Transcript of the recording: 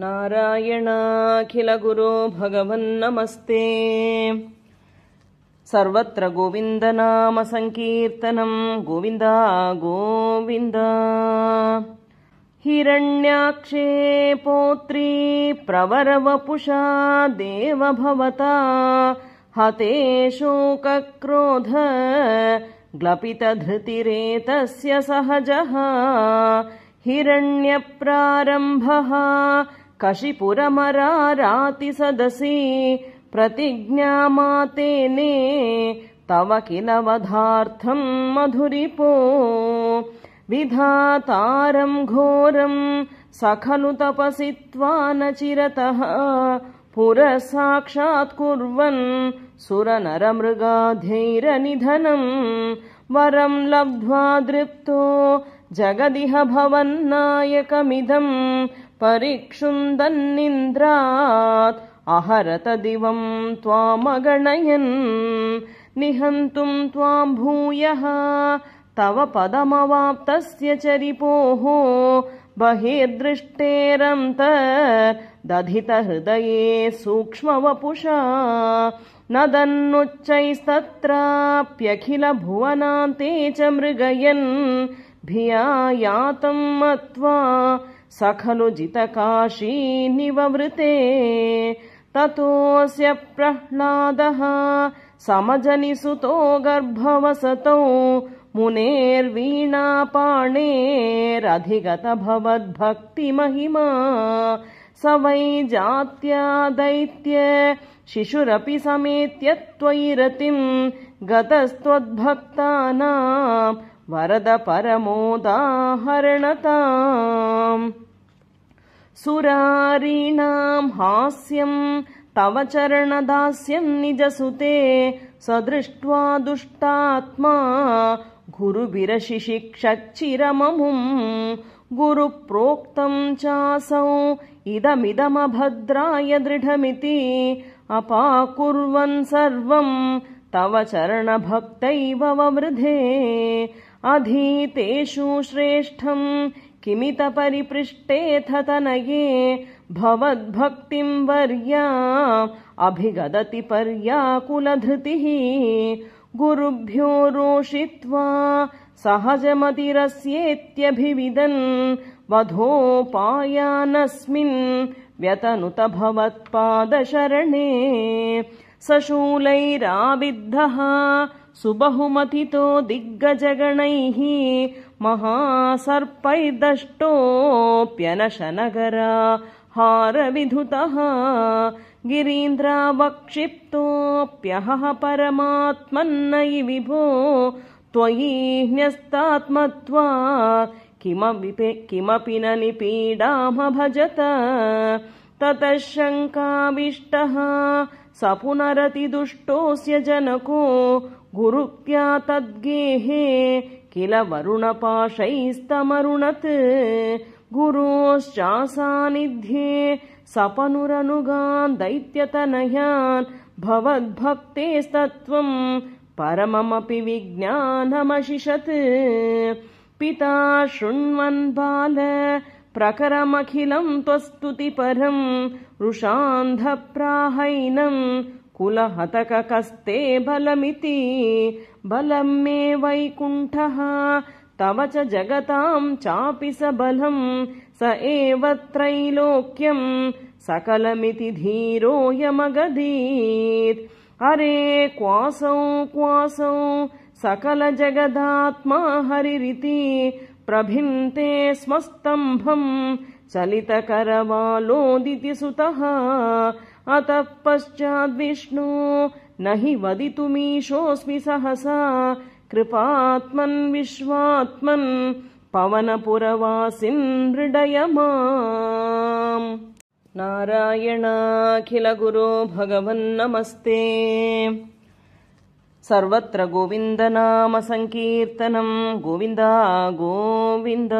नारायणाखिलगुरो भगवन्नमस्ते सर्वत्र गोविन्द नाम गोविन्दा गोविन्द हिरण्याक्षे पोत्री प्रवरवपुषा देवभवता हतेशूकक्रोध हते शोकक्रोध ग्लपितधृतिरेतस्य सहजः हिरण्यप्रारम्भः कशिपुरमरारातिसदसि सदसि ते ने तव किलवधार्थम् मधुरिपो विधातारम् घोरम् स खलु तपसि त्वा न चिरतः पुरः साक्षात्कुर्वन् सुरनर वरम् लब्ध्वा दृप्तो जगदिह भवन्नायकमिदम् परिक्षुन्दन्निन्द्रात् अहरत दिवम् त्वामगणयन् निहन्तुम् त्वाम् भूयः तव पदमवाप्तस्य चरिपोः बहिर्दृष्टेरन्त दधितहृदये हृदये सूक्ष्मवपुषा न दन्नुच्चैस्तत्राप्यखिलभुवनान्ते च मृगयन् भियायातम् मत्वा स खलु निववृते ततोऽस्य प्रह्लादः समजनिसुतो गर्भवसतौ मुनेर्वीणापाणेरधिगत भवद्भक्ति महिमा स वै जात्या दैत्य शिशुरपि समेत्य त्वयि रतिम् गतस्त्वद्भक्तानाम् वरद परमोदाहरणता सुरारीणाम् हास्यम् तव चरणदास्यम् निजसुते सदृष्ट्वा स दृष्ट्वा दुष्टात्मा गुरुविरशिशिक्षच्चिरममुम् गुरुप्रोक्तम् चासौ इदमिदमभद्राय दृढमिति अपाकुर्वन् सर्वम् तव चरणभक्तैव ववृधे अधीतेषु श्रेष्ठम् किमित परिपृष्टेऽथ तनये भवद्भक्तिम् वर्या अभिगदति पर्याकुलधृतिः गुरुभ्यो रोषित्वा सहजमतिरस्येत्यभिविदन् वधोपायानस्मिन् व्यतनुत भवत्पादशरणे सशूलैराविद्धः सुबहुमतितो दिग्गजगणैः महासर्पैर्दष्टोऽप्यनश हारविधुतः गिरीन्द्रावक्षिप्तोऽप्यहः परमात्मन्नयि विभो त्वयि ह्यस्तात्मत्वा किमपि किमपि न निपीडामभजत ततः शङ्काविष्टः स पुनरतिदुष्टोऽस्य जनको गुरुत्या तद्गेहे किल वरुणपाशैस्तमरुणत् गुरोश्चासानिध्ये सपनुरनुगान् दैत्यतनयान् भवद्भक्तेस्तत्त्वम् परममपि विज्ञानमशिषत् पिता शृण्वन् बाल प्रकरमखिलं त्वस्तुति परम् वृषान्ध कुलहतककस्ते कुलहतकस्ते बलमिति बलं मे वैकुण्ठः तव च जगतां चापि स बलम् स एव त्रैलोक्यम् सकलमिति धीरोऽयमगदीत् अरे क्वासौ क्वासौ सकल जगदात्मा प्रभिन्ते स्मस्तम्भम् चलितकरवालोदिति सुतः अतः पश्चाद्विष्णु न हि वदितुमीशोऽस्मि सहसा कृपात्मन् विश्वात्मन् पवनपुरवासिन् पुरवासिन्दृडय माम् नारायणाखिलगुरो भगवन्नमस्ते सर्वत्र गोविन्दनाम सङ्कीर्तनम् गोविन्दा गोविन्द